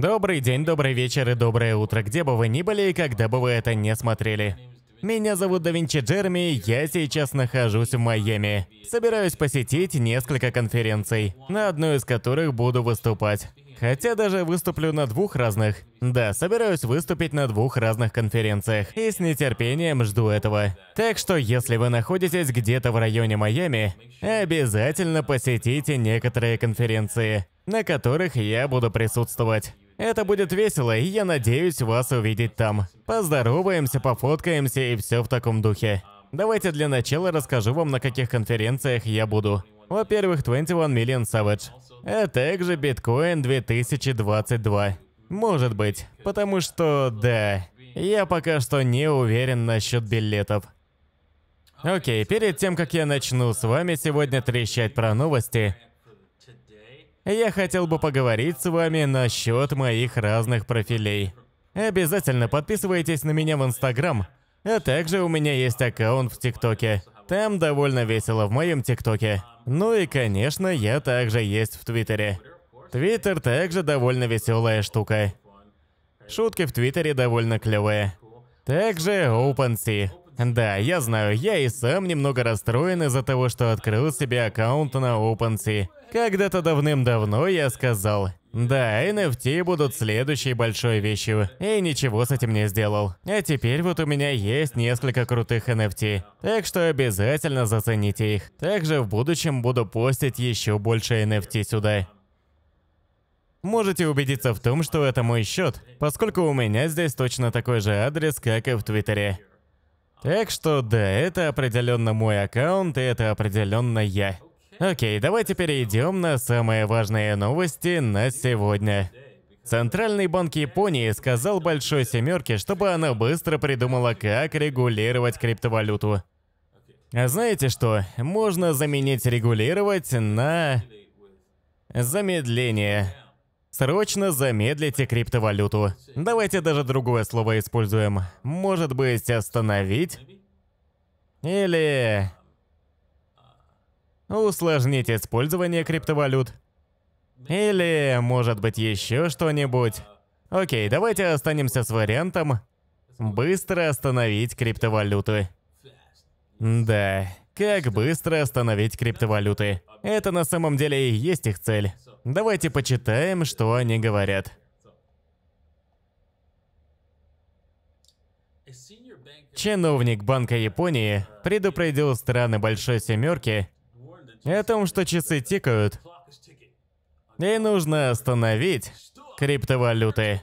Добрый день, добрый вечер и доброе утро, где бы вы ни были и когда бы вы это не смотрели. Меня зовут Давинчи Джерми, я сейчас нахожусь в Майами. Собираюсь посетить несколько конференций, на одной из которых буду выступать. Хотя даже выступлю на двух разных. Да, собираюсь выступить на двух разных конференциях, и с нетерпением жду этого. Так что, если вы находитесь где-то в районе Майами, обязательно посетите некоторые конференции, на которых я буду присутствовать. Это будет весело, и я надеюсь вас увидеть там. Поздороваемся, пофоткаемся и все в таком духе. Давайте для начала расскажу вам, на каких конференциях я буду. Во-первых, 21 Million Savage, а также Bitcoin 2022. Может быть, потому что, да, я пока что не уверен насчет билетов. Окей, перед тем, как я начну с вами сегодня трещать про новости, я хотел бы поговорить с вами насчет моих разных профилей. Обязательно подписывайтесь на меня в Инстаграм, а также у меня есть аккаунт в ТикТоке. Там довольно весело в моем ТикТоке. Ну и, конечно, я также есть в Твиттере. Твиттер также довольно веселая штука. Шутки в Твиттере довольно клевые. Также OpenSea. Да, я знаю, я и сам немного расстроен из-за того, что открыл себе аккаунт на OpenSea. Когда-то давным-давно я сказал, да, NFT будут следующей большой вещью, и ничего с этим не сделал. А теперь вот у меня есть несколько крутых NFT, так что обязательно зацените их. Также в будущем буду постить еще больше NFT сюда. Можете убедиться в том, что это мой счет, поскольку у меня здесь точно такой же адрес, как и в Твиттере. Так что да, это определенно мой аккаунт, и это определенно я. Окей, давайте перейдем на самые важные новости на сегодня. Центральный банк Японии сказал Большой Семерке, чтобы она быстро придумала, как регулировать криптовалюту. А знаете что? Можно заменить регулировать на замедление. Срочно замедлите криптовалюту. Давайте даже другое слово используем. Может быть, остановить? Или... Усложнить использование криптовалют. Или, может быть, еще что-нибудь. Окей, давайте останемся с вариантом «быстро остановить криптовалюты». Да, как быстро остановить криптовалюты. Это на самом деле и есть их цель. Давайте почитаем, что они говорят. Чиновник Банка Японии предупредил страны Большой Семерки о том, что часы тикают, и нужно остановить криптовалюты,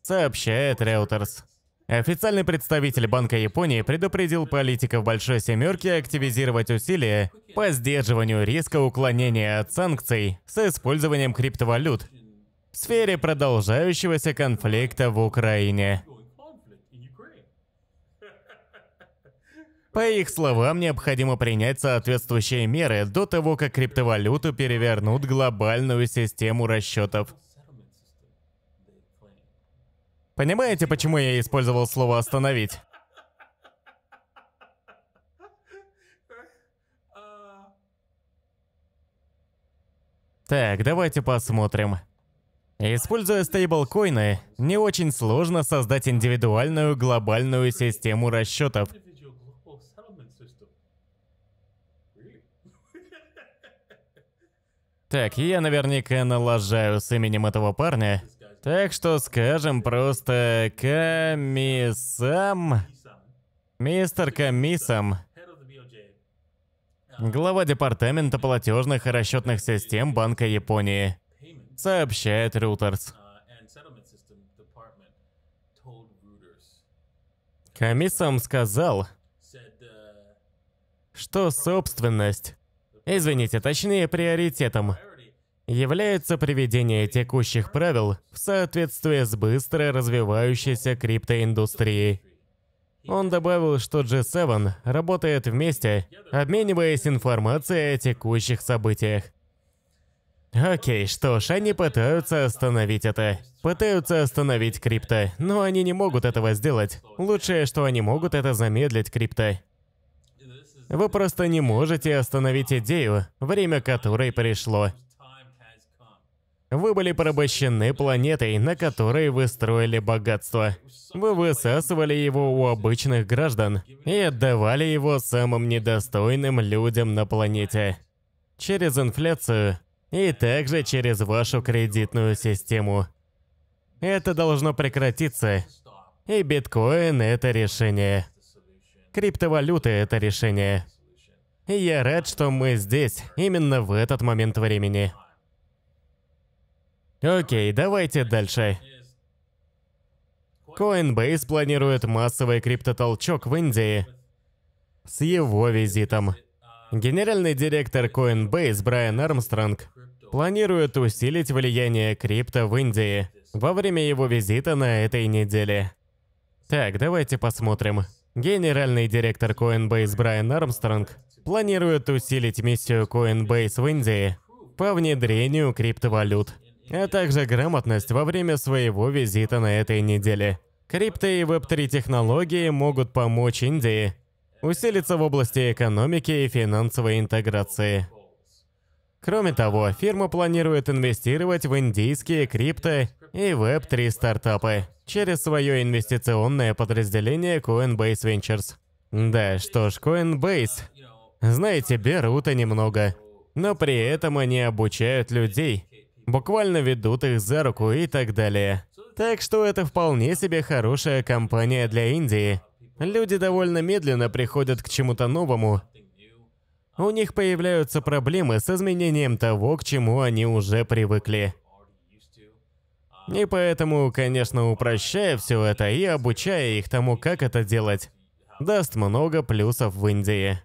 сообщает Reuters. Официальный представитель Банка Японии предупредил политиков Большой Семерки активизировать усилия по сдерживанию риска уклонения от санкций с использованием криптовалют в сфере продолжающегося конфликта в Украине. По их словам, необходимо принять соответствующие меры до того, как криптовалюту перевернут глобальную систему расчетов. Понимаете, почему я использовал слово «остановить»? Так, давайте посмотрим. Используя стейблкоины, не очень сложно создать индивидуальную глобальную систему расчетов. Так, я наверняка налажаю с именем этого парня. Так что скажем просто комиссам. Мистер комиссам. Глава департамента платежных и расчетных систем Банка Японии. Сообщает Reuters. Комиссам сказал, что собственность, извините, точнее приоритетом, является приведение текущих правил в соответствии с быстро развивающейся криптоиндустрией. Он добавил, что G7 работает вместе, обмениваясь информацией о текущих событиях. Окей, что ж, они пытаются остановить это. Пытаются остановить крипто, но они не могут этого сделать. Лучшее, что они могут, это замедлить крипто. Вы просто не можете остановить идею, время которой пришло. Вы были порабощены планетой, на которой вы строили богатство. Вы высасывали его у обычных граждан и отдавали его самым недостойным людям на планете. Через инфляцию и также через вашу кредитную систему. Это должно прекратиться. И биткоин – это решение. Криптовалюты – это решение. И я рад, что мы здесь, именно в этот момент времени. Окей, давайте дальше. Coinbase планирует массовый криптотолчок в Индии с его визитом. Генеральный директор Coinbase Брайан Армстронг планирует усилить влияние крипто в Индии во время его визита на этой неделе. Так, давайте посмотрим. Генеральный директор Coinbase Брайан Армстронг планирует усилить миссию Coinbase в Индии по внедрению криптовалют а также грамотность во время своего визита на этой неделе. Крипто и веб-3 технологии могут помочь Индии усилиться в области экономики и финансовой интеграции. Кроме того, фирма планирует инвестировать в индийские крипто и веб-3 стартапы через свое инвестиционное подразделение Coinbase Ventures. Да, что ж, Coinbase. Знаете, берут они много, Но при этом они обучают людей – буквально ведут их за руку и так далее. Так что это вполне себе хорошая компания для Индии. Люди довольно медленно приходят к чему-то новому. У них появляются проблемы с изменением того, к чему они уже привыкли. И поэтому, конечно, упрощая все это и обучая их тому, как это делать, даст много плюсов в Индии.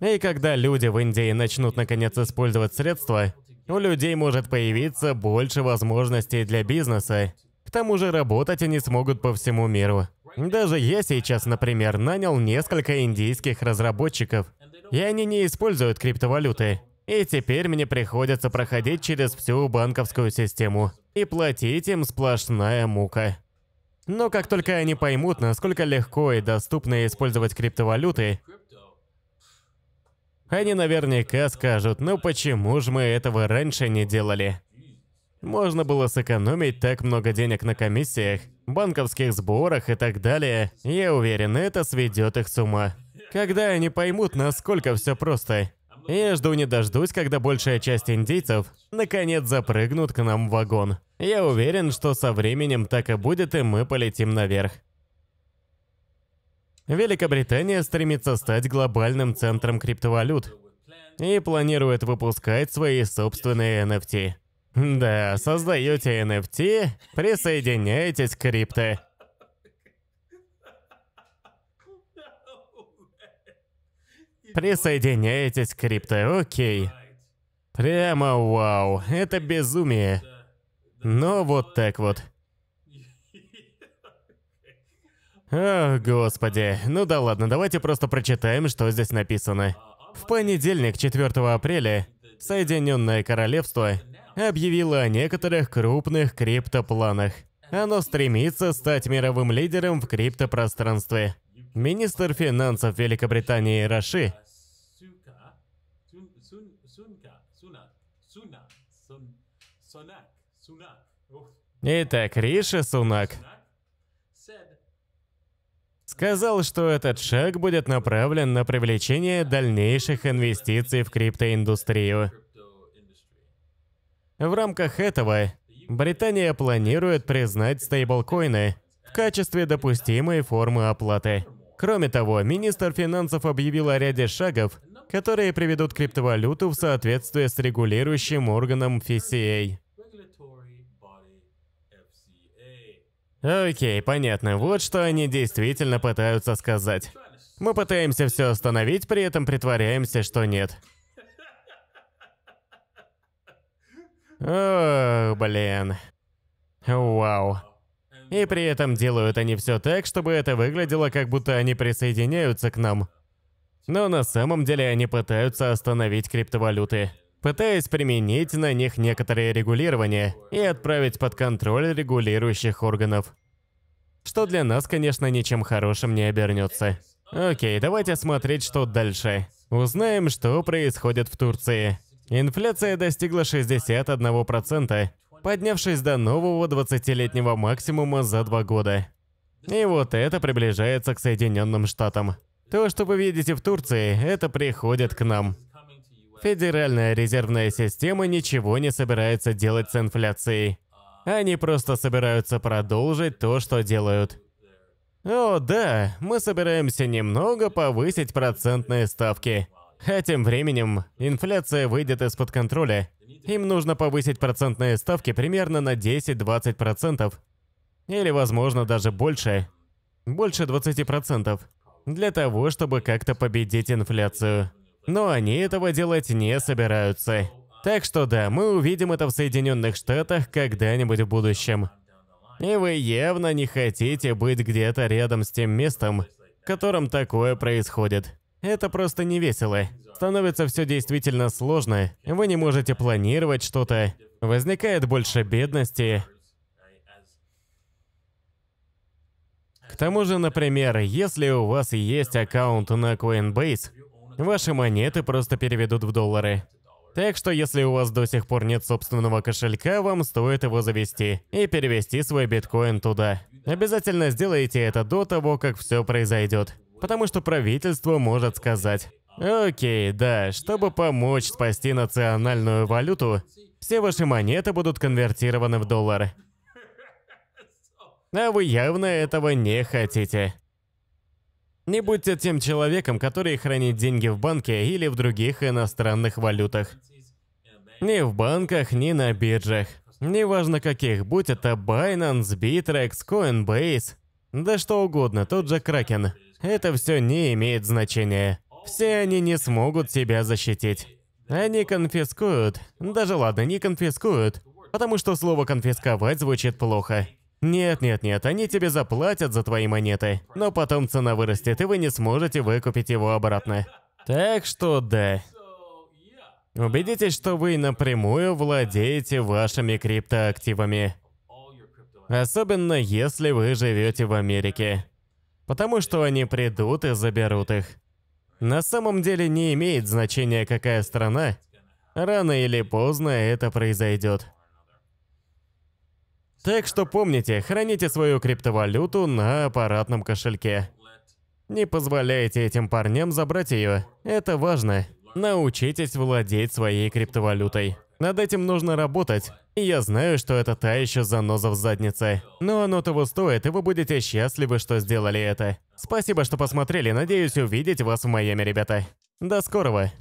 И когда люди в Индии начнут наконец использовать средства, у людей может появиться больше возможностей для бизнеса. К тому же работать они смогут по всему миру. Даже я сейчас, например, нанял несколько индийских разработчиков, и они не используют криптовалюты. И теперь мне приходится проходить через всю банковскую систему. И платить им сплошная мука. Но как только они поймут, насколько легко и доступно использовать криптовалюты, они наверняка скажут, ну почему же мы этого раньше не делали? Можно было сэкономить так много денег на комиссиях, банковских сборах и так далее. Я уверен, это сведет их с ума. Когда они поймут, насколько все просто. Я жду не дождусь, когда большая часть индейцев наконец запрыгнут к нам в вагон. Я уверен, что со временем так и будет, и мы полетим наверх. Великобритания стремится стать глобальным центром криптовалют и планирует выпускать свои собственные NFT. Да, создаете NFT, присоединяйтесь к крипто. Присоединяйтесь к крипто, окей. Прямо вау, это безумие. Но ну, вот так вот. О, господи. Ну да ладно, давайте просто прочитаем, что здесь написано. В понедельник, 4 апреля, Соединенное Королевство объявило о некоторых крупных криптопланах. Оно стремится стать мировым лидером в криптопространстве. Министр финансов Великобритании Раши Итак, Риша Сунак сказал, что этот шаг будет направлен на привлечение дальнейших инвестиций в криптоиндустрию. В рамках этого Британия планирует признать стейблкоины в качестве допустимой формы оплаты. Кроме того, министр финансов объявил о ряде шагов, которые приведут криптовалюту в соответствие с регулирующим органом FCA. Окей, понятно. Вот что они действительно пытаются сказать. Мы пытаемся все остановить, при этом притворяемся, что нет. О, блин. Вау. И при этом делают они все так, чтобы это выглядело, как будто они присоединяются к нам. Но на самом деле они пытаются остановить криптовалюты пытаясь применить на них некоторые регулирования и отправить под контроль регулирующих органов. Что для нас, конечно, ничем хорошим не обернется. Окей, давайте смотреть, что дальше. Узнаем, что происходит в Турции. Инфляция достигла 61%, поднявшись до нового 20-летнего максимума за два года. И вот это приближается к Соединенным Штатам. То, что вы видите в Турции, это приходит к нам. Федеральная резервная система ничего не собирается делать с инфляцией. Они просто собираются продолжить то, что делают. О да, мы собираемся немного повысить процентные ставки. А тем временем инфляция выйдет из-под контроля. Им нужно повысить процентные ставки примерно на 10-20%. Или, возможно, даже больше. Больше 20%. Для того, чтобы как-то победить инфляцию. Но они этого делать не собираются. Так что да, мы увидим это в Соединенных Штатах когда-нибудь в будущем. И вы явно не хотите быть где-то рядом с тем местом, в котором такое происходит. Это просто не весело. Становится все действительно сложно, вы не можете планировать что-то, возникает больше бедности. К тому же, например, если у вас есть аккаунт на Coinbase, Ваши монеты просто переведут в доллары. Так что если у вас до сих пор нет собственного кошелька, вам стоит его завести и перевести свой биткоин туда. Обязательно сделайте это до того, как все произойдет. Потому что правительство может сказать, Окей, да, чтобы помочь спасти национальную валюту, все ваши монеты будут конвертированы в доллары". А вы явно этого не хотите. Не будьте тем человеком, который хранит деньги в банке или в других иностранных валютах. Ни в банках, ни на биржах. Неважно каких, будь это Binance, Bittrex, Coinbase, да что угодно, тот же Kraken. Это все не имеет значения. Все они не смогут себя защитить. Они конфискуют. Даже ладно, не конфискуют. Потому что слово «конфисковать» звучит плохо. Нет-нет-нет, они тебе заплатят за твои монеты, но потом цена вырастет, и вы не сможете выкупить его обратно. Так что да. Убедитесь, что вы напрямую владеете вашими криптоактивами. Особенно если вы живете в Америке. Потому что они придут и заберут их. На самом деле не имеет значения, какая страна. Рано или поздно это произойдет. Так что помните, храните свою криптовалюту на аппаратном кошельке. Не позволяйте этим парням забрать ее. Это важно. Научитесь владеть своей криптовалютой. Над этим нужно работать. я знаю, что это та еще заноза в заднице. Но оно того стоит, и вы будете счастливы, что сделали это. Спасибо, что посмотрели. Надеюсь увидеть вас в Майами, ребята. До скорого.